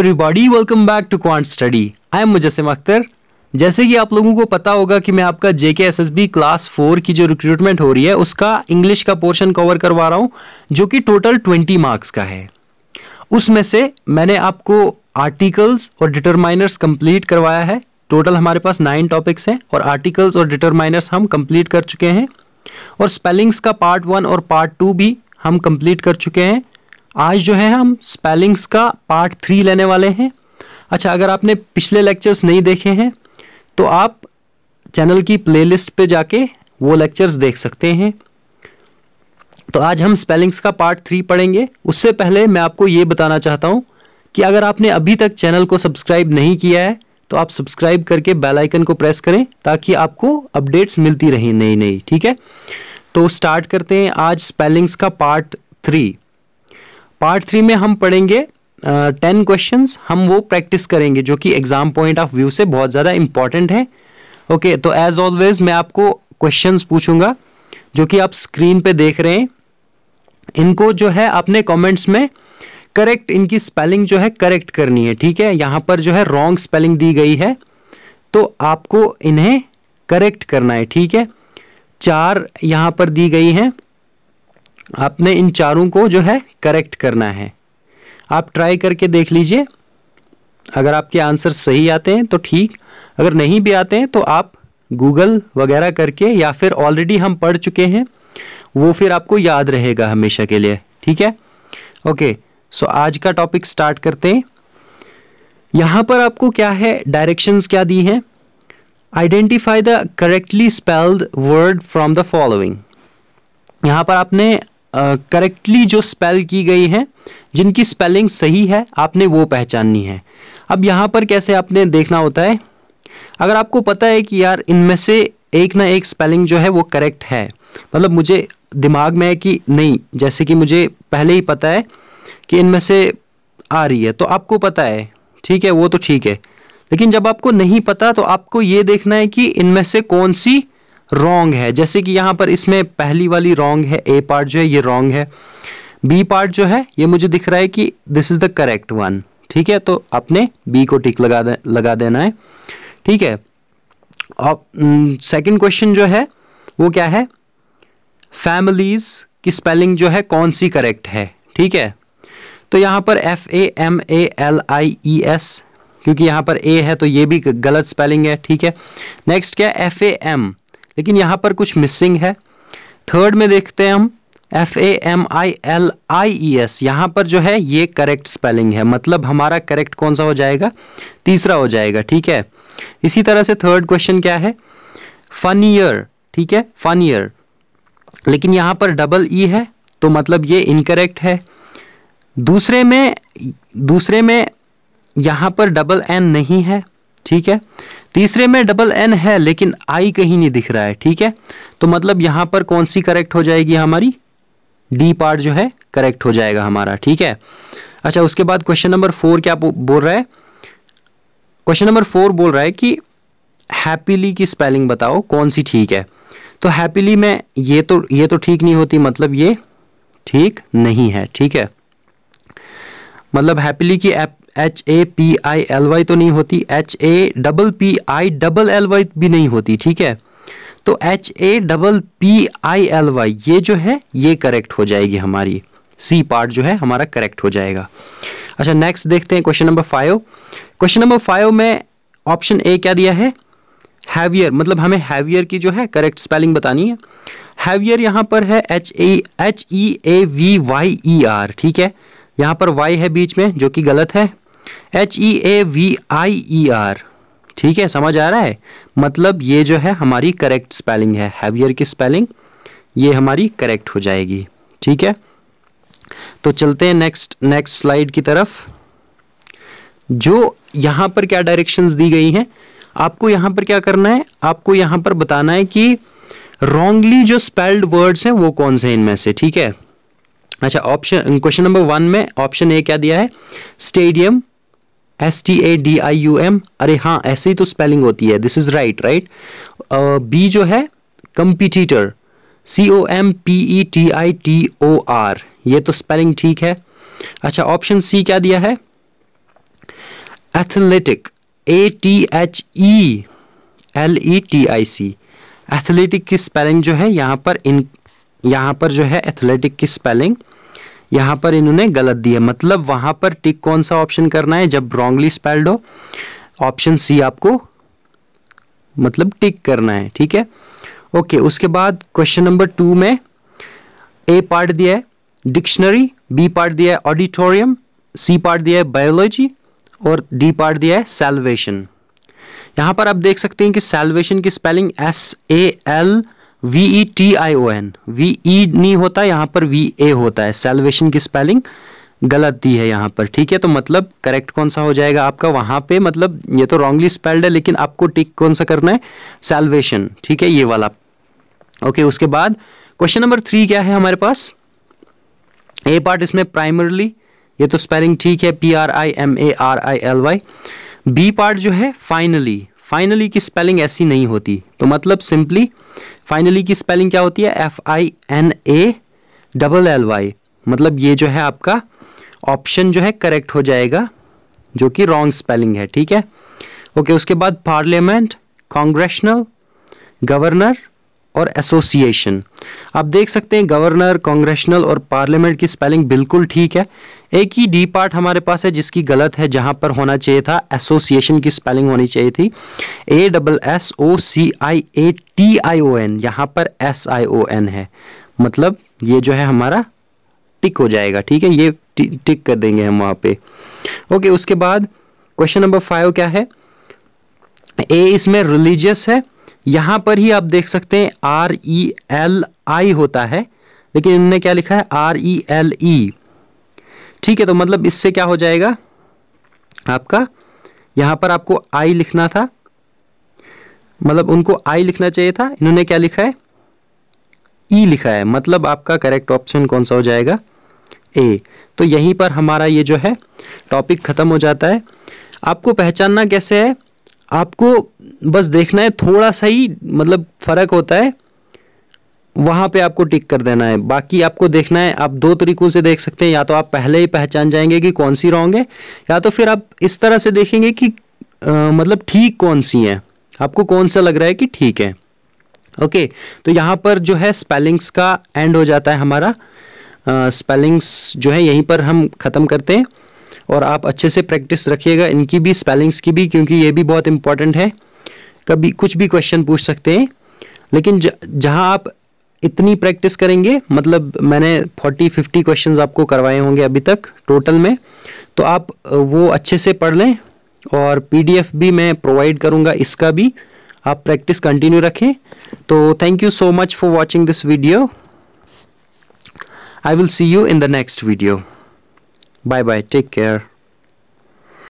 Everybody welcome back to Quant Study I am Mujassam Akhtar जैसे कि आप लोगों को पता होगा कि मैं आपका जेके बी क्लास फोर की जो रिक्रूटमेंट हो रही है उसका इंग्लिश का पोर्शन कवर करवा रहा हूँ जो कि टोटल ट्वेंटी मार्क्स का है उसमें से मैंने आपको आर्टिकल्स और डिटरमाइनर्स कंप्लीट करवाया है टोटल हमारे पास नाइन टॉपिक्स हैं और आर्टिकल्स और डिटरमाइनर्स हम कंप्लीट कर चुके हैं और स्पेलिंग्स का पार्ट वन और पार्ट टू भी हम कंप्लीट कर चुके हैं आज जो है हम स्पेलिंग्स का पार्ट थ्री लेने वाले हैं अच्छा अगर आपने पिछले लेक्चर्स नहीं देखे हैं तो आप चैनल की प्लेलिस्ट पे जाके वो लेक्चर्स देख सकते हैं तो आज हम स्पेलिंग्स का पार्ट थ्री पढ़ेंगे उससे पहले मैं आपको ये बताना चाहता हूँ कि अगर आपने अभी तक चैनल को सब्सक्राइब नहीं किया है तो आप सब्सक्राइब करके बेल आइकन को प्रेस करें ताकि आपको अपडेट्स मिलती रहें नई नई ठीक है तो स्टार्ट करते हैं आज स्पेलिंग्स का पार्ट थ्री पार्ट थ्री में हम पढ़ेंगे टेन uh, क्वेश्चंस हम वो प्रैक्टिस करेंगे जो कि एग्जाम पॉइंट ऑफ व्यू से बहुत ज़्यादा इंपॉर्टेंट है ओके okay, तो एज ऑलवेज मैं आपको क्वेश्चंस पूछूंगा जो कि आप स्क्रीन पे देख रहे हैं इनको जो है आपने कमेंट्स में करेक्ट इनकी स्पेलिंग जो है करेक्ट करनी है ठीक है यहाँ पर जो है रॉन्ग स्पेलिंग दी गई है तो आपको इन्हें करेक्ट करना है ठीक है चार यहाँ पर दी गई हैं आपने इन चारों को जो है करेक्ट करना है आप ट्राई करके देख लीजिए अगर आपके आंसर सही आते हैं तो ठीक अगर नहीं भी आते हैं तो आप गूगल वगैरह करके या फिर ऑलरेडी हम पढ़ चुके हैं वो फिर आपको याद रहेगा हमेशा के लिए ठीक है ओके सो आज का टॉपिक स्टार्ट करते हैं यहाँ पर आपको क्या है डायरेक्शंस क्या दी हैं identify the correctly spelled word from the following यहाँ पर आपने करेक्टली जो स्पेल की गई हैं जिनकी स्पेलिंग सही है आपने वो पहचाननी है अब यहाँ पर कैसे आपने देखना होता है अगर आपको पता है कि यार इनमें से एक ना एक स्पेलिंग जो है वो करेक्ट है मतलब मुझे दिमाग में है कि नहीं जैसे कि मुझे पहले ही पता है कि इनमें से आ रही है तो आपको पता है ठीक है वो तो ठीक है लेकिन जब आपको नहीं पता तो आपको ये देखना है कि इनमें से कौन सी रॉन्ग है जैसे कि यहाँ पर इसमें पहली वाली रॉन्ग है ए पार्ट जो है ये रॉन्ग है बी पार्ट जो है ये मुझे दिख रहा है कि this is the correct one ठीक है तो आपने बी को टिक लगा दे, लगा देना है ठीक है और सेकंड क्वेश्चन जो है वो क्या है फैमिलीज की स्पेलिंग जो है कौन सी करेक्ट है ठीक है तो यहाँ पर F A M A L I E S क्योंकि यहाँ पर ए है तो ये भी गलत स्पेलिंग है ठीक है नेक्स्ट क्या एफ ए एम लेकिन यहाँ पर कुछ मिसिंग है थर्ड में देखते हैं हम F A M I L I E S यहाँ पर जो है ये करेक्ट स्पेलिंग है मतलब हमारा करेक्ट कौन सा हो जाएगा तीसरा हो जाएगा ठीक है इसी तरह से थर्ड क्वेश्चन क्या है फन ईयर ठीक है फन ईयर लेकिन यहाँ पर डबल ई e है तो मतलब ये इनकरेक्ट है दूसरे में दूसरे में यहाँ पर डबल एन नहीं है ठीक है तीसरे में डबल एन है लेकिन आई कहीं नहीं दिख रहा है ठीक है तो मतलब यहां पर कौन सी करेक्ट हो जाएगी हमारी डी पार्ट जो है करेक्ट हो जाएगा हमारा ठीक है अच्छा उसके बाद क्वेश्चन नंबर फोर क्या बोल रहा है क्वेश्चन नंबर फोर बोल रहा है कि हैप्पीली की स्पेलिंग बताओ कौन सी ठीक है तो हैप्पीली में ये तो ये तो ठीक नहीं होती मतलब ये ठीक नहीं है ठीक है मतलब हैप्पीली की एप H A P I L Y तो नहीं होती H A double P I double L Y भी नहीं होती ठीक है तो H A double P I L Y ये जो है ये करेक्ट हो जाएगी हमारी सी पार्ट जो है हमारा करेक्ट हो जाएगा अच्छा नेक्स्ट देखते हैं question number five question number five में ऑप्शन ए क्या दिया है हैवियर मतलब हमें हैवियर की जो है करेक्ट स्पेलिंग बतानी है हैवियर यहां पर है H A H E A V Y E R ठीक है यहाँ पर वाई है बीच में जो कि गलत है H E A V I E R ठीक है समझ आ रहा है मतलब ये जो है हमारी करेक्ट स्पेलिंग है हैवियर की स्पेलिंग ये हमारी करेक्ट हो जाएगी ठीक है तो चलते हैं नेक्स्ट नेक्स्ट स्लाइड की तरफ जो यहाँ पर क्या डायरेक्शंस दी गई हैं आपको यहाँ पर क्या करना है आपको यहाँ पर बताना है कि रॉन्गली जो स्पेल्ड वर्ड्स हैं वो कौन से इनमें से ठीक है अच्छा ऑप्शन क्वेश्चन नंबर वन में ऑप्शन ए क्या दिया है stadium S T A D I U M अरे हाँ ऐसे ही तो स्पेलिंग होती है this is right right B जो है competitor C O M P E T I T O R ये तो स्पेलिंग ठीक है अच्छा ऑप्शन सी क्या दिया है athletic A T H E L E T I C athletic की स्पेलिंग जो है यहाँ पर इन यहाँ पर जो है एथलेटिक की स्पेलिंग यहाँ पर इन्होंने गलत दी है मतलब वहाँ पर टिक कौन सा ऑप्शन करना है जब रॉन्गली स्पेल्ड हो ऑप्शन सी आपको मतलब टिक करना है ठीक है ओके उसके बाद क्वेश्चन नंबर टू में ए पार्ट दिया है डिक्शनरी बी पार्ट दिया है ऑडिटोरियम सी पार्ट दिया है बायोलॉजी और डी पार्ट दिया है सेल्वेशन यहाँ पर आप देख सकते हैं कि सेल्वेशन की spelling S A L V E T I O N V E नहीं होता यहाँ पर वी ए होता है सेलवेशन की स्पेलिंग गलत दी है यहाँ पर ठीक है तो मतलब करेक्ट कौन सा हो जाएगा आपका वहाँ पे मतलब ये तो रॉन्गली स्पेल्ड है लेकिन आपको टिक कौन सा करना है सेलवेशन ठीक है ये वाला ओके उसके बाद क्वेश्चन नंबर थ्री क्या है हमारे पास ए पार्ट इसमें प्राइमरली ये तो स्पेलिंग ठीक है P R I M A R I L Y B part जो है फाइनली फाइनली की स्पेलिंग ऐसी नहीं होती तो मतलब सिंपली फाइनली की स्पेलिंग क्या होती है F I N A double L Y मतलब ये जो है आपका ऑप्शन जो है करेक्ट हो जाएगा जो कि रॉन्ग स्पेलिंग है ठीक है ओके okay, उसके बाद पार्लियामेंट कांग्रेशनल गवर्नर और एसोसिएशन आप देख सकते हैं गवर्नर कांग्रेशनल और पार्लियामेंट की स्पेलिंग बिल्कुल ठीक है एक ही डी पार्ट हमारे पास है जिसकी गलत है जहां पर होना चाहिए था एसोसिएशन की स्पेलिंग होनी चाहिए थी A double S O C I A T I O N यहां पर एस आई ओ एन है मतलब ये जो है हमारा टिक हो जाएगा ठीक है ये टिक कर देंगे हम वहां पे ओके उसके बाद क्वेश्चन नंबर फाइव क्या है ए इसमें रिलीजियस है यहाँ पर ही आप देख सकते हैं आर ई एल आई होता है लेकिन इन्होंने क्या लिखा है आर ई एल ई ठीक है तो मतलब इससे क्या हो जाएगा आपका यहाँ पर आपको आई लिखना था मतलब उनको आई लिखना चाहिए था इन्होंने क्या लिखा है ई e लिखा है मतलब आपका करेक्ट ऑप्शन कौन सा हो जाएगा ए तो यहीं पर हमारा ये जो है टॉपिक ख़त्म हो जाता है आपको पहचानना कैसे है आपको बस देखना है थोड़ा सा ही मतलब फ़र्क होता है वहाँ पे आपको टिक कर देना है बाकी आपको देखना है आप दो तरीकों से देख सकते हैं या तो आप पहले ही पहचान जाएंगे कि कौन सी रॉन्ग है या तो फिर आप इस तरह से देखेंगे कि आ, मतलब ठीक कौन सी है आपको कौन सा लग रहा है कि ठीक है ओके तो यहाँ पर जो है स्पेलिंग्स का एंड हो जाता है हमारा स्पेलिंग्स जो है यहीं पर हम ख़त्म करते हैं और आप अच्छे से प्रैक्टिस रखिएगा इनकी भी स्पेलिंग्स की भी क्योंकि ये भी बहुत इंपॉर्टेंट है कभी कुछ भी क्वेश्चन पूछ सकते हैं लेकिन जहाँ आप इतनी प्रैक्टिस करेंगे मतलब मैंने 40 50 क्वेश्चंस आपको करवाए होंगे अभी तक टोटल में तो आप वो अच्छे से पढ़ लें और पीडीएफ भी मैं प्रोवाइड करूँगा इसका भी आप प्रैक्टिस कंटिन्यू रखें तो thank you so much for watching this video I will see you in the next video. Bye bye. Take care.